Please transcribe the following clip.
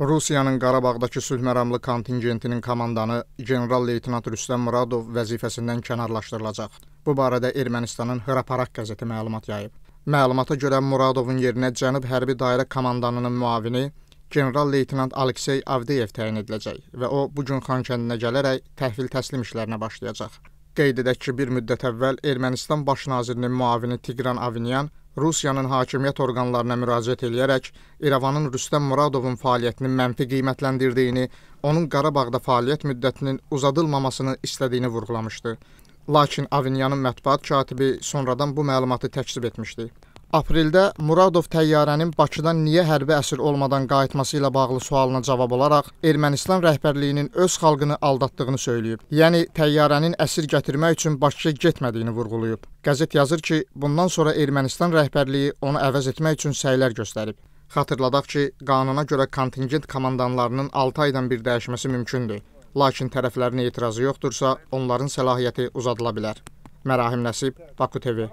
Rusiyanın Qarabağdakı sülh məramlı kontingentinin komandanı general-leytenant Rüstəm Muradov vəzifəsindən kənarlaşdırılacaq. Bu barədə Ermənistanın Hraparak qəzeti məlumat yayıb. Məlumata görə Muradovun yerinə Cənub Hərbi Dairə Komandanının müavini general-leytenant Aleksey Avdeyev təyin ediləcək və o bu gün Xankəndinə gələrək təhvil təslim işlərinə başlayacaq. Qeyd edək ki, bir müddət əvvəl Ermənistan baş nazirinin müavini Tigran Avinyan Rusiyanın hakimiyyət orqanlarına müraciət edərək İrəvanın Rüstəm Muradovun fəaliyyətini mənfi qiymətləndirdiyini, onun Qarabağda fəaliyyət müddətinin uzadılmamasını istədiyini vurğulamışdı. Lakin Avinyanın mətbuat katibi sonradan bu məlumatı təkzib etmişdi. Apreldə Muradov təyyarənin Bakıdan niyə hərbi əsir olmadan qayıtması ilə bağlı sualına cavab olaraq Ermənistan rəhbərliyinin öz xalqını aldatdığını söyləyib. Yəni təyyarənin əsir gətirmək üçün Bakıya getmədiyini vurğulayıb. Qəzet yazır ki, bundan sonra Ermənistan rəhbərliyi onu əvəz etmək üçün səylər göstərib. Xatırladaq ki, qanuna görə kontingent komandanlarının 6 aydan bir dəyişməsi mümkündür. Lakin tərəflərin etirazı yoxdursa, onların səlahiyyəti uzadıla bilər. Mərahim Nəsib, Baku TV.